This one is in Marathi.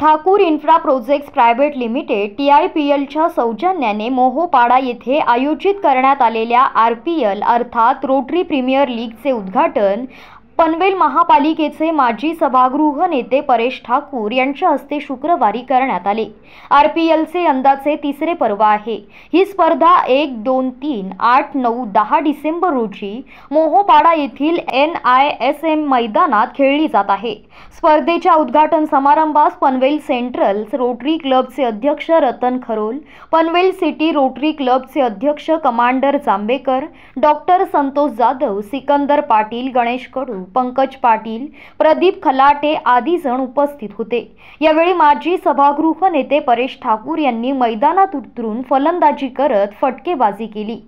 Thakur infra projects private limited T I P एलच्या सौजन्याने मोहोपाडा येथे आयोजित करण्यात आलेल्या आर पी एल अर्थात रोटरी प्रीमियर लीगचे उद्घाटन पनवेल महापालिकेचे माजी सभागृह नेते परेश ठाकूर यांच्या हस्ते शुक्रवारी करण्यात आले आर पी एलचे यंदाचे तिसरे पर्व आहे ही स्पर्धा एक दोन तीन आठ नऊ दहा डिसेंबर रोजी मोहोपाडा येथील एन आय एस एम मैदानात खेळली जात आहे स्पर्धेच्या उद्घाटन समारंभास पनवेल सेंट्रल रोटरी क्लबचे अध्यक्ष रतन खरोल पनवेल सिटी रोटरी क्लबचे अध्यक्ष कमांडर जांबेकर डॉक्टर संतोष जाधव सिकंदर पाटील गणेश कडू पंकज पाटील प्रदीप खलाटे आदी जण उपस्थित होते यावेळी माजी सभागृह नेते परेश ठाकूर यांनी मैदानात उतरून फलंदाजी करत फटकेबाजी केली